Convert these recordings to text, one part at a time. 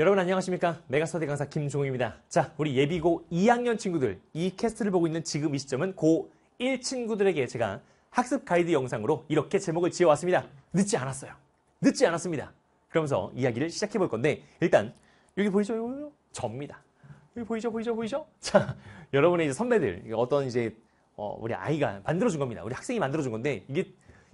여러분 안녕하십니까 메가스터디 강사 김종우입니다 자 우리 예비고 2학년 친구들 이 캐스트를 보고 있는 지금 이 시점은 고 1 친구들에게 제가 학습 가이드 영상으로 이렇게 제목을 지어왔습니다 늦지 않았어요 늦지 않았습니다 그러면서 이야기를 시작해 볼 건데 일단 여기 보이죠? 이거 접니다 여기 보이죠? 보이죠? 보이죠? 자 여러분의 이제 선배들 어떤 이제 어, 우리 아이가 만들어준 겁니다 우리 학생이 만들어준 건데 이게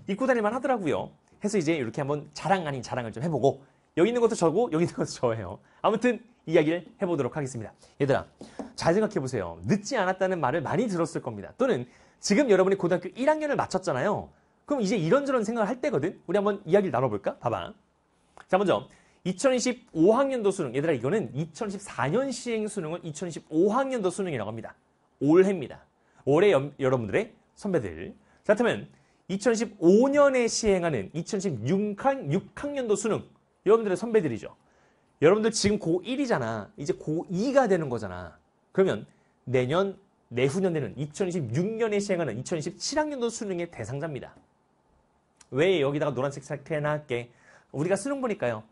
입고 다닐만 하더라고요 해서 이제 이렇게 한번 자랑 아닌 자랑을 좀 해보고 여기 있는 것도 저고 여기 있는 것도 저예요. 아무튼 이야기를 해보도록 하겠습니다. 얘들아, 잘 생각해보세요. 늦지 않았다는 말을 많이 들었을 겁니다. 또는 지금 여러분이 고등학교 1학년을 마쳤잖아요. 그럼 이제 이런저런 생각을 할 때거든? 우리 한번 이야기를 나눠볼까? 봐봐. 자, 먼저 2025학년도 수능. 얘들아, 이거는 2014년 시행 수능을 2025학년도 수능이라고 합니다. 올해입니다. 올해 여, 여러분들의 선배들. 자, 그렇다면 2 0 2 5년에 시행하는 2016학년도 수능. 여러분들의 선배들이죠. 여러분들 지금 고1이잖아. 이제 고2가 되는 거잖아. 그러면 내년, 내후년에는 2026년에 시행하는 2027학년도 수능의 대상자입니다. 왜 여기다가 노란색 색해놨게 우리가 수능 보니까요.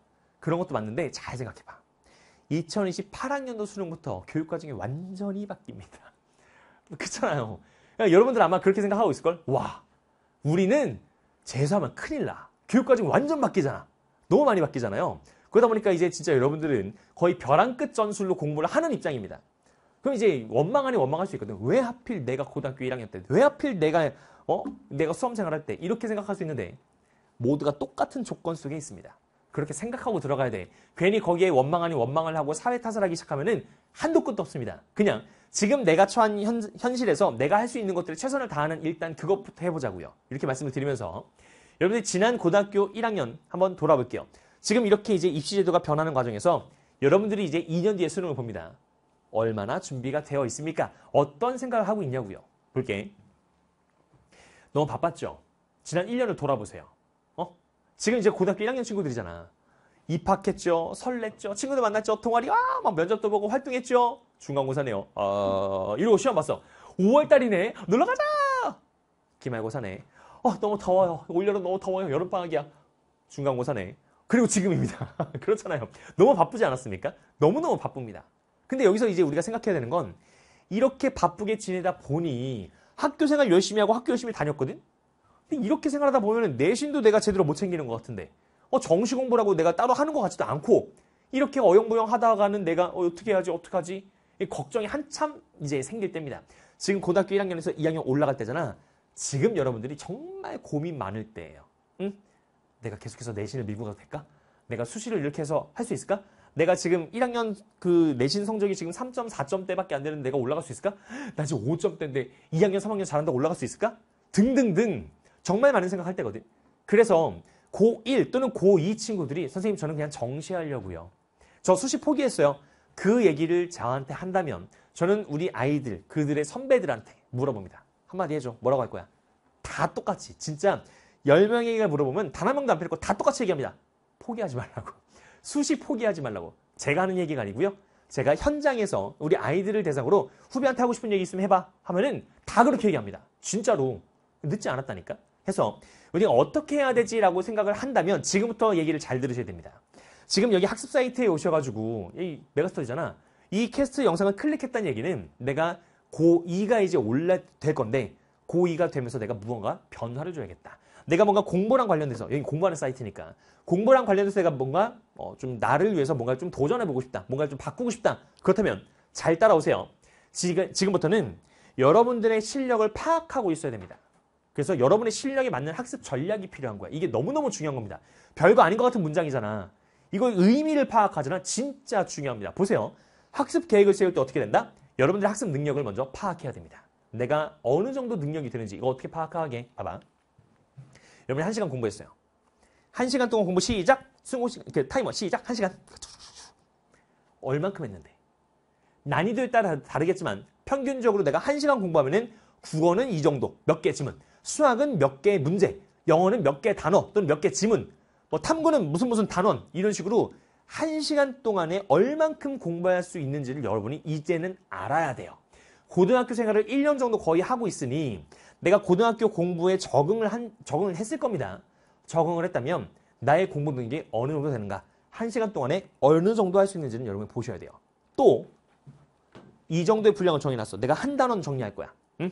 그런 것도 맞는데 잘 생각해봐. 2028학년도 수능부터 교육과정이 완전히 바뀝니다. 그렇잖아요. 여러분들 아마 그렇게 생각하고 있을걸? 와, 우리는 재수하면 큰일 나. 교육과정 이 완전 바뀌잖아. 너무 많이 바뀌잖아요. 그러다 보니까 이제 진짜 여러분들은 거의 벼랑 끝 전술로 공부를 하는 입장입니다. 그럼 이제 원망 안니 원망할 수 있거든. 왜 하필 내가 고등학교 1학년 때, 왜 하필 내가 어 내가 수험생활 할때 이렇게 생각할 수 있는데 모두가 똑같은 조건 속에 있습니다. 그렇게 생각하고 들어가야 돼. 괜히 거기에 원망 아니 원망을 하고 사회 탓을 하기 시작하면은 한도 끝도 없습니다. 그냥 지금 내가 처한 현, 현실에서 내가 할 수 있는 것들을 최선을 다하는 일단 그것부터 해보자고요. 이렇게 말씀을 드리면서 여러분들 지난 고등학교 1학년 한번 돌아볼게요. 지금 이렇게 이제 입시 제도가 변하는 과정에서 여러분들이 이제 2년 뒤에 수능을 봅니다. 얼마나 준비가 되어 있습니까? 어떤 생각을 하고 있냐고요. 볼게. 너무 바빴죠? 지난 1년을 돌아보세요. 어? 지금 이제 고등학교 1학년 친구들이잖아. 입학했죠. 설렜죠. 친구들 만났죠. 동아리 아, 막 면접도 보고 활동했죠. 중간고사네요. 아, 이러고 시험 봤어. 5월 달이네. 놀러 가자. 기말고사네. 어, 너무 더워요. 올여름 너무 더워요. 여름방학이야. 중간고사네. 그리고 지금입니다. 그렇잖아요. 너무 바쁘지 않았습니까? 너무너무 바쁩니다. 근데 여기서 이제 우리가 생각해야 되는 건 이렇게 바쁘게 지내다 보니 학교 생활 열심히 하고 학교 열심히 다녔거든? 근데 이렇게 생활하다 보면 내신도 내가 제대로 못 챙기는 것 같은데 어, 정시 공부라고 내가 따로 하는 것 같지도 않고 이렇게 어영부영 하다가는 내가 어, 어떻게 해야지 어떡하지? 걱정이 한참 이제 생길 때입니다. 지금 고등학교 1학년에서 2학년 올라갈 때잖아. 지금 여러분들이 정말 고민 많을 때예요. 응? 내가 계속해서 내신을 밀고 가도 될까? 내가 수시를 이렇게 해서 할 수 있을까? 내가 지금 1학년 그 내신 성적이 지금 3.4점대밖에 안 되는 내가 올라갈 수 있을까? 나 지금 5점대인데 2학년, 3학년 잘한다 고 올라갈 수 있을까? 등등등 정말 많은 생각할 때거든. 그래서 고1 또는 고2 친구들이 선생님 저는 그냥 정시하려고요. 저 수시 포기했어요. 그 얘기를 저한테 한다면 저는 우리 아이들, 그들의 선배들한테 물어봅니다. 한마디 해줘. 뭐라고 할 거야? 다 똑같이. 진짜 10명에게 물어보면 단 한 명도 안 빼놓고 다 똑같이 얘기합니다. 포기하지 말라고. 수시 포기하지 말라고. 제가 하는 얘기가 아니고요. 제가 현장에서 우리 아이들을 대상으로 후배한테 하고 싶은 얘기 있으면 해봐 하면은 다 그렇게 얘기합니다. 진짜로. 늦지 않았다니까. 해서 우리가 어떻게 해야 되지라고 생각을 한다면 지금부터 얘기를 잘 들으셔야 됩니다. 지금 여기 학습 사이트에 오셔가지고 이 메가스터디잖아. 이 캐스트 영상을 클릭했다는 얘기는 내가 고2가 이제 올라 될 건데 고2가 되면서 내가 무언가 변화를 줘야겠다. 내가 뭔가 공부랑 관련돼서 여기 공부하는 사이트니까 공부랑 관련돼서 내가 뭔가 어, 좀 나를 위해서 뭔가 좀 도전해보고 싶다. 뭔가 좀 바꾸고 싶다. 그렇다면 잘 따라오세요. 지금, 지금부터는 여러분들의 실력을 파악하고 있어야 됩니다. 그래서 여러분의 실력에 맞는 학습 전략이 필요한 거야. 이게 너무너무 중요한 겁니다. 별거 아닌 것 같은 문장이잖아. 이거 의미를 파악하잖아. 진짜 중요합니다. 보세요. 학습 계획을 세울 때 어떻게 된다? 여러분들 의 학습 능력을 먼저 파악해야 됩니다. 내가 어느 정도 능력이 되는지 이거 어떻게 파악하게? 봐봐. 여러분이 1시간 공부했어요. 1시간 동안 공부 시작. 승호 시, 타이머 시작. 1시간. 얼만큼 했는데. 난이도에 따라 다르겠지만 평균적으로 내가 1시간 공부하면은 국어는 이 정도 몇 개 지문, 수학은 몇 개의 문제, 영어는 몇 개 단어 또는 몇 개 지문, 뭐 탐구는 무슨 무슨 단원 이런 식으로 한시간 동안에 얼만큼 공부할 수 있는지를 여러분이 이제는 알아야 돼요. 고등학교 생활을 1년 정도 거의 하고 있으니 내가 고등학교 공부에 적응을 한 적응을 했을 겁니다. 적응을 했다면 나의 공부 능력이 어느 정도 되는가? 한시간 동안에 어느 정도 할 수 있는지는 여러분이 보셔야 돼요. 또 이 정도의 분량을 정해놨어. 내가 한 단원 정리할 거야. 응?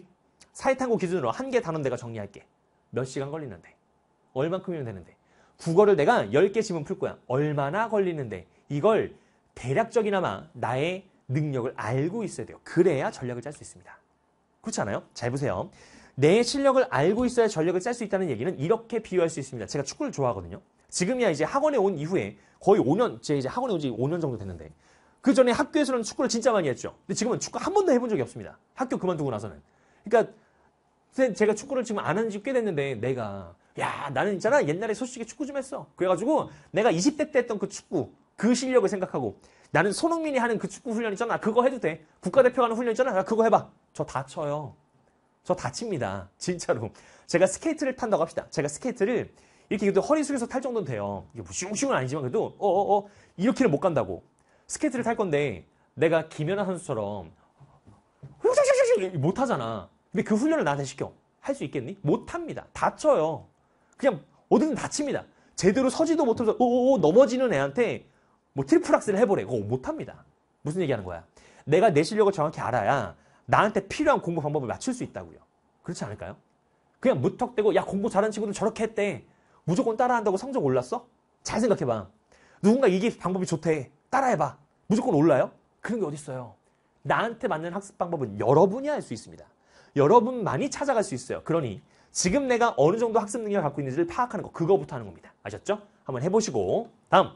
사회탐구 기준으로 한 개 단원 내가 정리할게. 몇 시간 걸리는데? 얼만큼이면 되는데? 국어를 내가 10개 지문 풀 거야. 얼마나 걸리는데. 이걸 대략적이나마 나의 능력을 알고 있어야 돼요. 그래야 전략을 짤 수 있습니다. 그렇지 않아요? 잘 보세요. 내 실력을 알고 있어야 전략을 짤 수 있다는 얘기는 이렇게 비유할 수 있습니다. 제가 축구를 좋아하거든요. 지금이야 이제 학원에 온 이후에 거의 5년, 제 이제 학원에 온 지 5년 정도 됐는데 그 전에 학교에서는 축구를 진짜 많이 했죠. 근데 지금은 축구 한 번도 해본 적이 없습니다. 학교 그만두고 나서는. 그러니까 제가 축구를 지금 안 하는 지꽤 됐는데 내가 야, 나는 있잖아. 옛날에 소식에 축구 좀 했어. 그래가지고 내가 20대 때 했던 그 축구, 그 실력을 생각하고 나는 손흥민이 하는 그 축구 훈련 있잖아. 그거 해도 돼. 국가대표 하는 훈련 있잖아. 야, 그거 해봐. 저 다쳐요. 저 다칩니다. 진짜로. 제가 스케이트를 탄다고 합시다. 제가 스케이트를 이렇게 그래도 허리 숙여서 탈 정도는 돼요. 이게 무시무시는 뭐 아니지만 그래도 어어어 어, 어, 이렇게는 못 간다고. 스케이트를 탈 건데 내가 김연아 선수처럼 못 하잖아. 근데 그 훈련을 나한테 시켜. 할 수 있겠니? 못 합니다. 다쳐요. 그냥 어디든 다칩니다. 제대로 서지도 못하면서 오오오 넘어지는 애한테 뭐 트리플 악셀 해보래. 그거 못합니다. 무슨 얘기하는 거야? 내가 내 실력을 정확히 알아야 나한테 필요한 공부 방법을 맞출 수 있다고요. 그렇지 않을까요? 그냥 무턱대고 야 공부 잘하는 친구들 저렇게 했대. 무조건 따라한다고 성적 올랐어? 잘 생각해봐. 누군가 이게 방법이 좋대. 따라해봐. 무조건 올라요? 그런 게 어딨어요. 나한테 맞는 학습 방법은 여러분이 할 수 있습니다. 여러분만이 찾아갈 수 있어요. 그러니 지금 내가 어느 정도 학습 능력을 갖고 있는지를 파악하는 거 그거부터 하는 겁니다. 아셨죠? 한번 해보시고 다음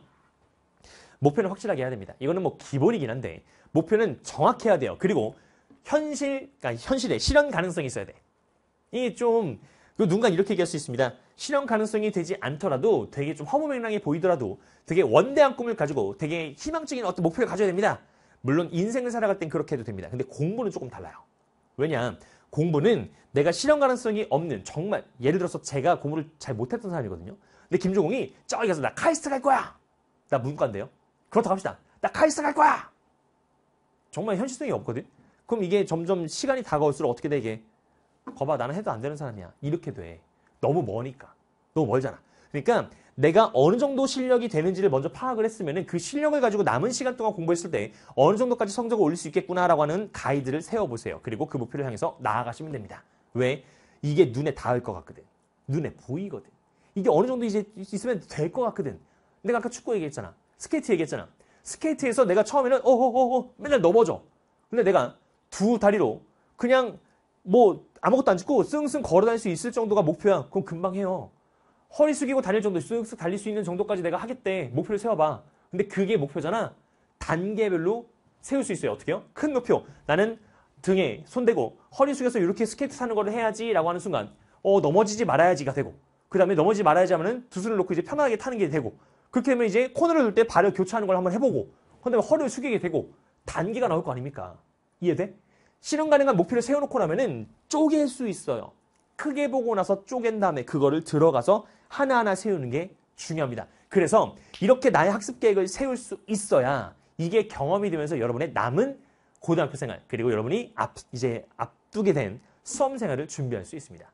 목표는 확실하게 해야 됩니다. 이거는 뭐 기본이긴 한데 목표는 정확해야 돼요. 그리고 현실, 그러니까 현실에 실현 가능성이 있어야 돼. 이게 좀 그 누군가 이렇게 얘기할 수 있습니다. 실현 가능성이 되지 않더라도 되게 좀 허무맹랑해 보이더라도 되게 원대한 꿈을 가지고 되게 희망적인 어떤 목표를 가져야 됩니다. 물론 인생을 살아갈 땐 그렇게 해도 됩니다. 근데 공부는 조금 달라요. 왜냐 공부는 내가 실현 가능성이 없는 정말 예를 들어서 제가 공부를 잘 못했던 사람이거든요. 근데 김종웅이 저기 가서 나 카이스트 갈 거야. 나 문과인데요. 그렇다고 합시다. 나 카이스트 갈 거야. 정말 현실성이 없거든. 그럼 이게 점점 시간이 다가올수록 어떻게 되게 거봐 나는 해도 안 되는 사람이야. 이렇게 돼. 너무 머니까. 너무 멀잖아. 그러니까 내가 어느 정도 실력이 되는지를 먼저 파악을 했으면 그 실력을 가지고 남은 시간 동안 공부했을 때 어느 정도까지 성적을 올릴 수 있겠구나라고 하는 가이드를 세워보세요. 그리고 그 목표를 향해서 나아가시면 됩니다. 왜? 이게 눈에 닿을 것 같거든. 눈에 보이거든. 이게 어느 정도 이제 있으면 될 것 같거든. 내가 아까 축구 얘기했잖아. 스케이트 얘기했잖아. 스케이트에서 내가 처음에는 어허허허 맨날 넘어져. 근데 내가 두 다리로 그냥 뭐 아무것도 안 짓고 쓱쓱 걸어 다닐 수 있을 정도가 목표야. 그럼 금방 해요. 허리 숙이고 달릴 정도, 쑥쑥 달릴 수 있는 정도까지 내가 하겠대. 목표를 세워봐. 근데 그게 목표잖아. 단계별로 세울 수 있어요. 어떻게요? 큰 목표. 나는 등에 손대고 허리 숙여서 이렇게 스케이트 타는 걸 해야지라고 하는 순간 어 넘어지지 말아야지가 되고 그 다음에 넘어지지 말아야지 하면은 두 손을 놓고 이제 편하게 타는 게 되고 그렇게 되면 이제 코너를 둘 때 발을 교차하는 걸 한번 해보고 그다음 허리를 숙이게 되고 단계가 나올 거 아닙니까? 이해돼? 실현 가능한 목표를 세워놓고 나면은 쪼갤 수 있어요. 크게 보고 나서 쪼갠 다음에 그거를 들어가서 하나하나 세우는 게 중요합니다. 그래서 이렇게 나의 학습 계획을 세울 수 있어야 이게 경험이 되면서 여러분의 남은 고등학교 생활 그리고 여러분이 앞, 이제 앞두게 된 수험 생활을 준비할 수 있습니다.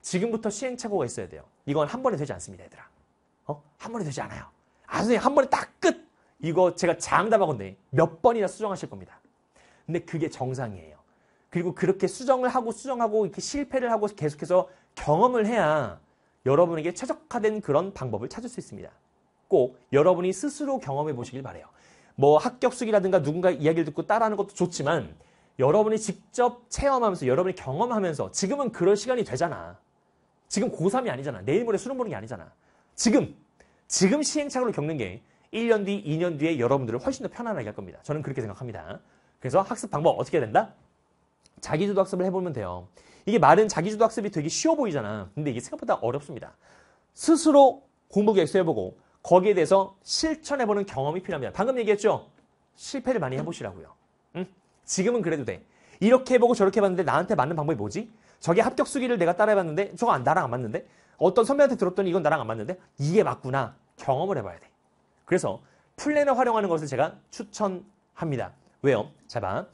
지금부터 시행착오가 있어야 돼요. 이건 한 번에 되지 않습니다, 얘들아. 어? 한 번에 되지 않아요. 아, 선생님, 한 번에 딱 끝! 이거 제가 장담하건데 몇 번이나 수정하실 겁니다. 근데 그게 정상이에요. 그리고 그렇게 수정을 하고 수정하고 이렇게 실패를 하고 계속해서 경험을 해야 여러분에게 최적화된 그런 방법을 찾을 수 있습니다. 꼭 여러분이 스스로 경험해 보시길 바래요. 뭐 합격수기라든가 누군가 이야기를 듣고 따라하는 것도 좋지만 여러분이 직접 체험하면서 여러분이 경험하면서 지금은 그럴 시간이 되잖아. 지금 고3이 아니잖아. 내일 모레 수능 보는 게 아니잖아. 지금 지금 시행착오를 겪는 게 1년 뒤, 2년 뒤에 여러분들을 훨씬 더 편안하게 할 겁니다. 저는 그렇게 생각합니다. 그래서 학습 방법 어떻게 해야 된다? 자기주도 학습을 해보면 돼요. 이게 말은 자기주도 학습이 되게 쉬워 보이잖아. 근데 이게 생각보다 어렵습니다. 스스로 공부 계획해보고 거기에 대해서 실천해보는 경험이 필요합니다. 방금 얘기했죠? 실패를 많이 해보시라고요. 응? 지금은 그래도 돼. 이렇게 해보고 저렇게 해봤는데 나한테 맞는 방법이 뭐지? 저게 합격 수기를 내가 따라해봤는데 저거 안, 나랑 안 맞는데? 어떤 선배한테 들었더니 이건 나랑 안 맞는데? 이게 맞구나. 경험을 해봐야 돼. 그래서 플래너 활용하는 것을 제가 추천합니다. 왜요? 자 봐.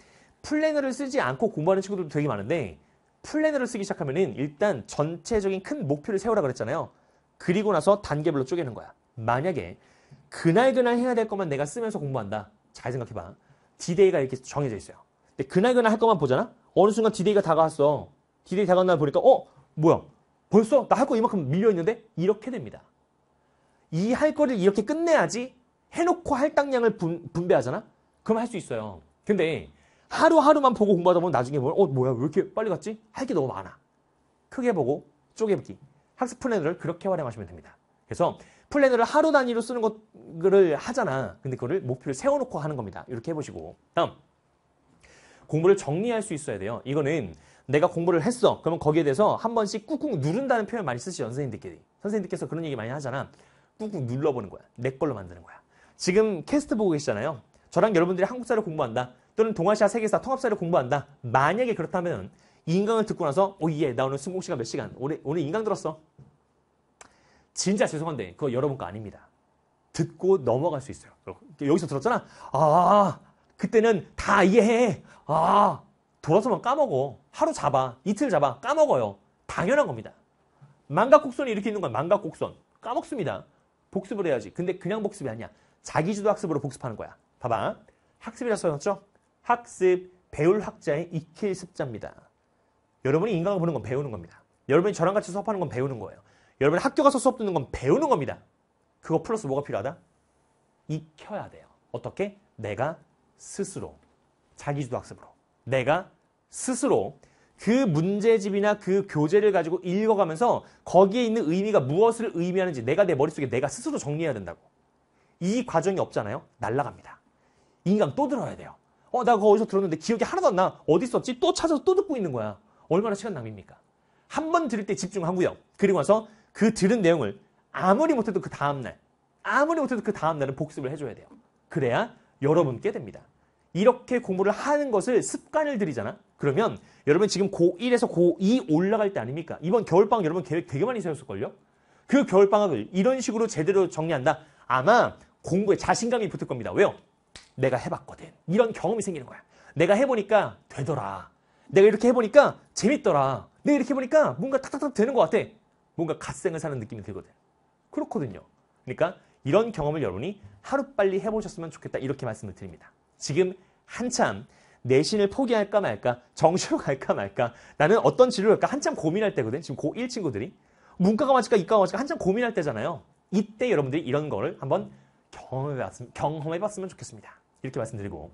플래너를 쓰지 않고 공부하는 친구들도 되게 많은데 플래너를 쓰기 시작하면은 일단 전체적인 큰 목표를 세우라 그랬잖아요. 그리고 나서 단계별로 쪼개는 거야. 만약에 그날 그날 해야 될 것만 내가 쓰면서 공부한다. 잘 생각해봐. 디데이가 이렇게 정해져 있어요. 근데 그날 그날 할 것만 보잖아. 어느 순간 디데이가 다가왔어. 디데이 다가온 날 보니까 어 뭐야 벌써 나 할 거 이만큼 밀려 있는데 이렇게 됩니다. 이 할 거를 이렇게 끝내야지 해놓고 할당량을 분, 배하잖아 그럼 할 수 있어요. 근데 하루하루만 보고 공부하다 보면 나중에 보면 어 뭐야 왜 이렇게 빨리 갔지? 할 게 너무 많아. 크게 보고 쪼개기. 학습 플래너를 그렇게 활용하시면 됩니다. 그래서 플래너를 하루 단위로 쓰는 것을 하잖아. 근데 그거를 목표를 세워놓고 하는 겁니다. 이렇게 해보시고 다음 공부를 정리할 수 있어야 돼요. 이거는 내가 공부를 했어. 그러면 거기에 대해서 한 번씩 꾹꾹 누른다는 표현 많이 쓰시죠. 선생님들끼리. 선생님들께서 그런 얘기 많이 하잖아. 꾹꾹 눌러보는 거야. 내 걸로 만드는 거야. 지금 캐스트 보고 계시잖아요. 저랑 여러분들이 한국사를 공부한다. 또는 동아시아 세계사 통합사를 공부한다. 만약에 그렇다면 인강을 듣고 나서 오예 어, 나 오늘 순공 시간 몇 시간 오늘, 오늘 인강 들었어. 진짜 죄송한데 그거 여러분 거 아닙니다. 듣고 넘어갈 수 있어요. 여기서 들었잖아. 아 그때는 다 이해해. 아돌아서면 까먹어. 하루 잡아. 이틀 잡아. 까먹어요. 당연한 겁니다. 망각곡선이 이렇게 있는 건 망각곡선. 까먹습니다. 복습을 해야지. 근데 그냥 복습이 아니야. 자기주도 학습으로 복습하는 거야. 봐봐. 학습이라 써놨죠? 학습, 배울 학자의 익힐 습자입니다. 여러분이 인강을 보는 건 배우는 겁니다. 여러분이 저랑 같이 수업하는 건 배우는 거예요. 여러분이 학교 가서 수업 듣는 건 배우는 겁니다. 그거 플러스 뭐가 필요하다? 익혀야 돼요. 어떻게? 내가 스스로 자기주도 학습으로 내가 스스로 그 문제집이나 그 교재를 가지고 읽어가면서 거기에 있는 의미가 무엇을 의미하는지 내가 내 머릿속에 내가 스스로 정리해야 된다고. 이 과정이 없잖아요. 날라갑니다. 인강 또 들어야 돼요. 어, 나 그거 어디서 들었는데 기억이 하나도 안 나. 어디 있었지? 또 찾아서 또 듣고 있는 거야. 얼마나 시간 낭비입니까? 한 번 들을 때 집중하고요. 그리고 와서그 들은 내용을 아무리 못해도 그 다음날, 아무리 못해도 그 다음날은 복습을 해줘야 돼요. 그래야 여러분께 됩니다. 이렇게 공부를 하는 것을 습관을 들이잖아? 그러면 여러분 지금 고1에서 고2 올라갈 때 아닙니까? 이번 겨울방학 여러분 계획 되게 많이 세웠을걸요? 그 겨울방학을 이런 식으로 제대로 정리한다? 아마 공부에 자신감이 붙을 겁니다. 왜요? 내가 해봤거든. 이런 경험이 생기는 거야. 내가 해보니까 되더라. 내가 이렇게 해보니까 재밌더라. 내가 이렇게 해보니까 뭔가 탁탁탁 되는 것 같아. 뭔가 갓생을 사는 느낌이 들거든. 그렇거든요. 그러니까 이런 경험을 여러분이 하루빨리 해보셨으면 좋겠다. 이렇게 말씀을 드립니다. 지금 한참 내신을 포기할까 말까, 정시로 갈까 말까, 나는 어떤 진로를 할까 한참 고민할 때거든. 지금 고1 친구들이. 문과가 맞을까, 이과가 맞을까 한참 고민할 때잖아요. 이때 여러분들이 이런 거를 한번 경험해봤으면, 경험해봤으면 좋겠습니다. 이렇게 말씀드리고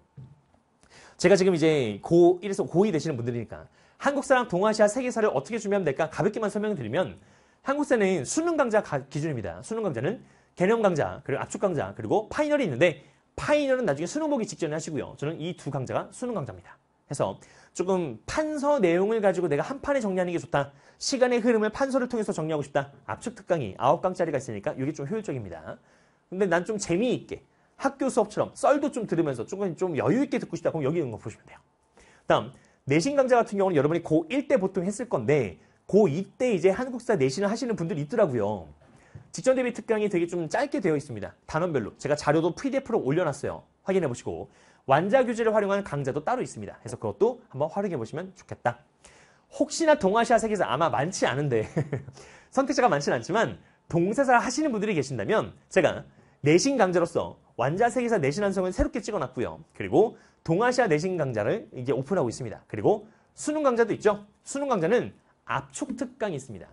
제가 지금 이제 고1에서 고2 되시는 분들이니까 한국사랑 동아시아 세계사를 어떻게 준비하면 될까 가볍게만 설명드리면 을 한국사는 수능 강좌 기준입니다. 수능 강좌는 개념 강좌, 그리고 압축 강좌, 그리고 파이널이 있는데 파이널은 나중에 수능 보기 직전에 하시고요. 저는 이 두 강좌가 수능 강좌입니다. 해서 조금 판서 내용을 가지고 내가 한 판에 정리하는 게 좋다. 시간의 흐름을 판서를 통해서 정리하고 싶다. 압축 특강이 9강짜리가 있으니까 이게 좀 효율적입니다. 근데 난 좀 재미있게 학교 수업처럼 썰도 좀 들으면서 조금 좀 여유 있게 듣고 싶다. 그럼 여기 있는 거 보시면 돼요. 다음 내신 강좌 같은 경우는 여러분이 고1 때 보통 했을 건데 고2 때 이제 한국사 내신을 하시는 분들 있더라고요. 직전 대비 특강이 되게 좀 짧게 되어 있습니다. 단원별로 제가 자료도 PDF로 올려놨어요. 확인해 보시고 완자 교재를 활용한 강좌도 따로 있습니다. 그래서 그것도 한번 활용해 보시면 좋겠다. 혹시나 동아시아 세계에서 아마 많지 않은데 선택자가 많지는 않지만 동세사 하시는 분들이 계신다면 제가 내신 강좌로서 완자세계사 내신 완성은 새롭게 찍어놨고요. 그리고 동아시아 내신 강좌를 이제 오픈하고 있습니다. 그리고 수능 강좌도 있죠. 수능 강좌는 압축 특강이 있습니다.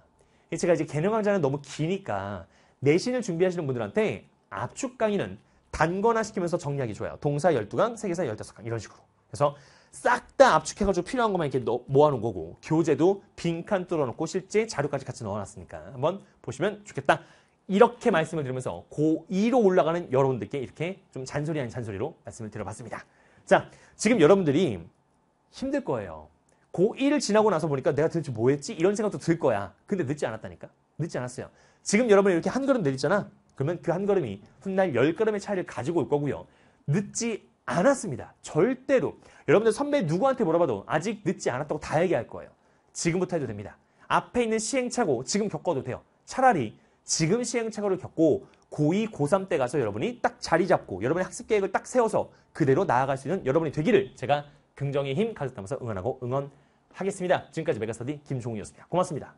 제가 이제 개념 강좌는 너무 기니까 내신을 준비하시는 분들한테 압축 강의는 단권화시키면서 정리하기 좋아요. 동사 12강, 세계사 15강 이런 식으로. 그래서 싹 다 압축해가지고 필요한 것만 이렇게 모아놓은 거고 교재도 빈칸 뚫어놓고 실제 자료까지 같이 넣어놨으니까 한번 보시면 좋겠다. 이렇게 말씀을 드리면서 고2로 올라가는 여러분들께 이렇게 좀 잔소리 아닌 잔소리로 말씀을 드려봤습니다. 자, 지금 여러분들이 힘들 거예요. 고1을 지나고 나서 보니까 내가 도대체 뭐 했지? 이런 생각도 들 거야. 근데 늦지 않았다니까? 늦지 않았어요. 지금 여러분이 이렇게 한 걸음 내리잖아? 그러면 그 한 걸음이 훗날 열 걸음의 차이를 가지고 올 거고요. 늦지 않았습니다. 절대로. 여러분들 선배 누구한테 물어봐도 아직 늦지 않았다고 다 얘기할 거예요. 지금부터 해도 됩니다. 앞에 있는 시행착오 지금 겪어도 돼요. 차라리 지금 시행착오를 겪고 고2, 고3 때 가서 여러분이 딱 자리 잡고 여러분의 학습 계획을 딱 세워서 그대로 나아갈 수 있는 여러분이 되기를 제가 긍정의 힘 가득 담아서 응원하고 응원하겠습니다. 지금까지 메가스터디 김종우였습니다. 고맙습니다.